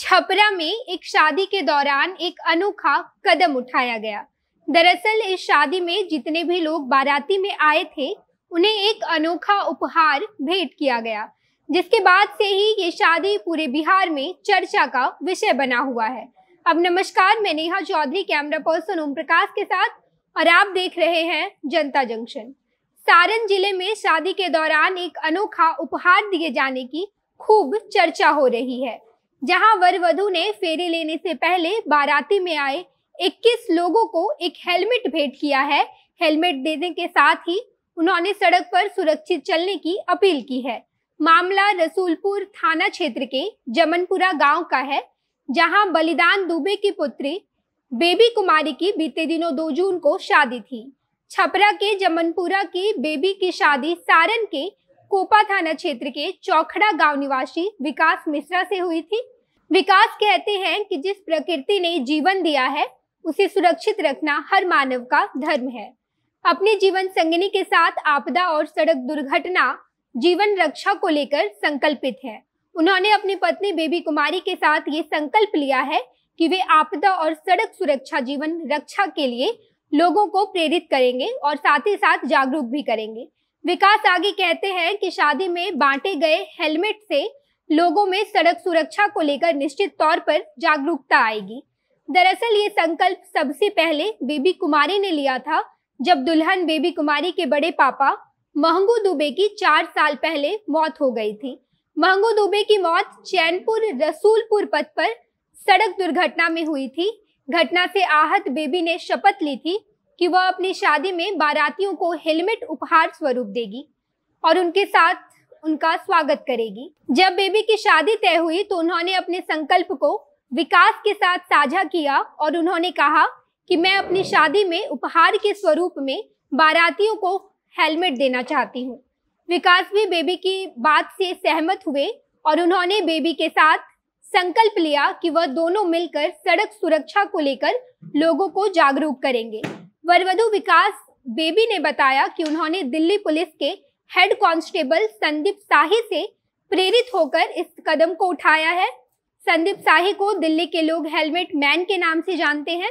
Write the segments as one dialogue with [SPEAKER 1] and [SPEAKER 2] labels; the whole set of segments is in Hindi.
[SPEAKER 1] छपरा में एक शादी के दौरान एक अनोखा कदम उठाया गया दरअसल इस शादी में जितने भी लोग बाराती में आए थे उन्हें एक अनोखा उपहार भेंट किया गया जिसके बाद से ही ये शादी पूरे बिहार में चर्चा का विषय बना हुआ है अब नमस्कार मैं नेहा चौधरी कैमरा पर्सन ओम प्रकाश के साथ और आप देख रहे हैं जनता जंक्शन सारण जिले में शादी के दौरान एक अनोखा उपहार दिए जाने की खूब चर्चा हो रही है जहां वर वधु ने फेरे लेने से पहले बाराती में आए 21 लोगों को एक हेलमेट भेंट किया है हेलमेट देने के साथ ही उन्होंने सड़क पर सुरक्षित चलने की अपील की है मामला रसूलपुर थाना क्षेत्र के जमनपुरा गांव का है जहां बलिदान दुबे की पुत्री बेबी कुमारी की बीते दिनों दो जून को शादी थी छपरा के जमनपुरा की बेबी की शादी सारण के कोपा थाना क्षेत्र के चौखड़ा गांव निवासी विकास मिश्रा से हुई थी विकास कहते हैं कि जिस प्रकृति ने जीवन दिया है उसे सुरक्षित रखना हर मानव का धर्म है अपने जीवन संगनी के साथ आपदा और सड़क दुर्घटना जीवन रक्षा को लेकर संकल्पित है उन्होंने अपनी पत्नी बेबी कुमारी के साथ ये संकल्प लिया है कि वे आपदा और सड़क सुरक्षा जीवन रक्षा के लिए लोगों को प्रेरित करेंगे और साथ ही साथ जागरूक भी करेंगे विकास आगे कहते हैं कि शादी में बांटे गए हेलमेट से लोगों में सड़क सुरक्षा को लेकर निश्चित तौर पर जागरूकता आएगी दरअसल ये संकल्प सबसे पहले बेबी कुमारी ने लिया था जब दुल्हन बेबी कुमारी के बड़े पापा महंगू दुबे की चार साल पहले मौत हो गई थी महंगू दुबे की मौत चैनपुर रसूलपुर पथ पर सड़क दुर्घटना में हुई थी घटना से आहत बेबी ने शपथ ली थी कि वह अपनी शादी में बारातियों को हेलमेट उपहार स्वरूप देगी और उनके साथ उनका स्वागत करेगी जब बेबी की शादी तय हुई तो उन्होंने अपने संकल्प को विकास के साथ साझा किया और उन्होंने कहा कि मैं अपनी शादी में उपहार के स्वरूप में बारातियों को हेलमेट देना चाहती हूँ विकास भी बेबी की बात से सहमत हुए और उन्होंने बेबी के साथ संकल्प लिया कि वह दोनों मिलकर सड़क सुरक्षा को लेकर लोगों को जागरूक करेंगे वरवधु विकास बेबी ने बताया कि उन्होंने दिल्ली पुलिस के हेड कांस्टेबल संदीप साही से प्रेरित होकर इस कदम को उठाया है संदीप साही को दिल्ली के लोग हेलमेट मैन के नाम से जानते हैं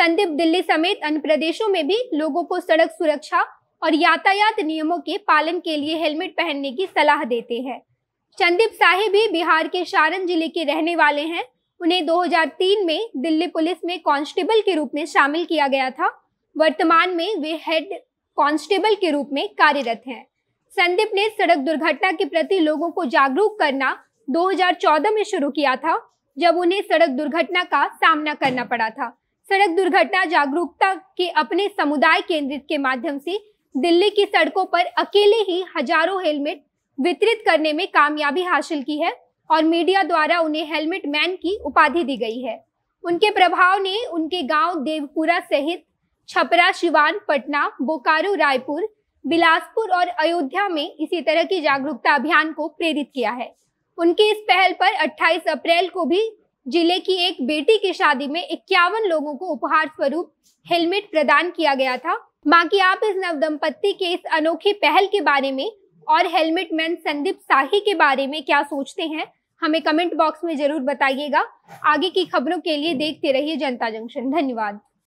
[SPEAKER 1] संदीप दिल्ली समेत अन्य प्रदेशों में भी लोगों को सड़क सुरक्षा और यातायात नियमों के पालन के लिए हेलमेट पहनने की सलाह देते हैं संदीप साही भी बिहार के सारण जिले के रहने वाले हैं उन्हें 2003 में दिल्ली पुलिस में कांस्टेबल के रूप में शामिल किया गया था वर्तमान में वे हेड कांस्टेबल के रूप में कार्यरत हैं संदीप ने सड़क दुर्घटना के प्रति लोगों को जागरूक करना 2014 में शुरू किया था जब उन्हें सड़क दुर्घटना का सामना करना पड़ा था सड़क दुर्घटना जागरूकता के अपने समुदाय केंद्रित के माध्यम से दिल्ली की सड़कों पर अकेले ही हजारों हेलमेट वितरित करने में कामयाबी हासिल की है और मीडिया द्वारा उन्हें हेलमेट मैन की उपाधि दी गई है उनके प्रभाव ने उनके गांव देवपुरा सहित छपरा शिवान पटना बोकारो रायपुर बिलासपुर और अयोध्या में इसी तरह की जागरूकता अभियान को प्रेरित किया है उनकी इस पहल पर 28 अप्रैल को भी जिले की एक बेटी की शादी में इक्यावन लोगों को उपहार स्वरूप हेलमेट प्रदान किया गया था बाकी आप इस नव दंपत्ति के इस अनोखी पहल के बारे में और हेलमेट मैन संदीप साही के बारे में क्या सोचते हैं हमें कमेंट बॉक्स में जरूर बताइएगा आगे की खबरों के लिए देखते रहिए जनता जंक्शन धन्यवाद